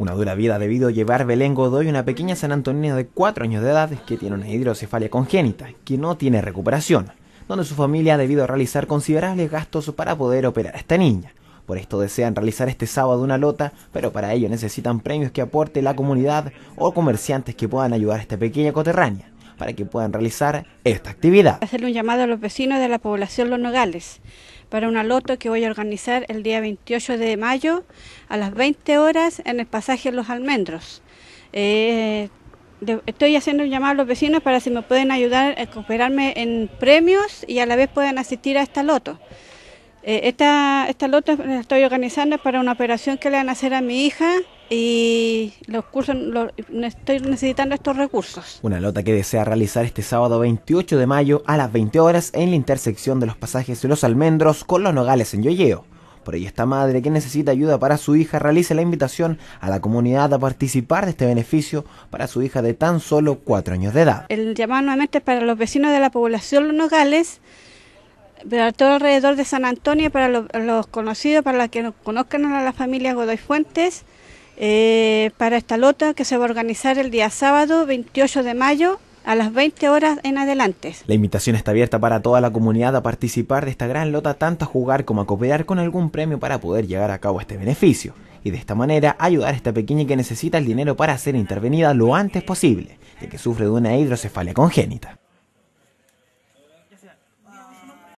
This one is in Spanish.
Una dura vida ha debido llevar Belén Godoy, una pequeña San Antonina de 4 años de edad que tiene una hidrocefalia congénita, que no tiene recuperación, donde su familia ha debido realizar considerables gastos para poder operar a esta niña. Por esto desean realizar este sábado una lota, pero para ello necesitan premios que aporte la comunidad o comerciantes que puedan ayudar a esta pequeña coterránea para que puedan realizar esta actividad. hacer un llamado a los vecinos de la población Los Nogales para una loto que voy a organizar el día 28 de mayo a las 20 horas en el pasaje Los Almendros. Eh, estoy haciendo un llamado a los vecinos para si me pueden ayudar a cooperarme en premios y a la vez puedan asistir a esta loto. Eh, esta, esta loto la estoy organizando para una operación que le van a hacer a mi hija y los cursos estoy necesitando estos recursos. Una nota que desea realizar este sábado 28 de mayo a las 20 horas en la intersección de los pasajes de Los Almendros con Los Nogales en Yoyeo. Por ahí esta madre que necesita ayuda para su hija realiza la invitación a la comunidad a participar de este beneficio para su hija de tan solo 4 años de edad. El llamado nuevamente es para los vecinos de la población Los Nogales pero todo alrededor de San Antonio para los, conocidos, para los que conozcan a la familia Godoy Fuentes, eh, para esta lota que se va a organizar el día sábado 28 de mayo a las 20 horas en adelante. La invitación está abierta para toda la comunidad a participar de esta gran lota, tanto a jugar como a cooperar con algún premio para poder llegar a cabo este beneficio y de esta manera ayudar a esta pequeña que necesita el dinero para ser intervenida lo antes posible, de que sufre de una hidrocefalia congénita.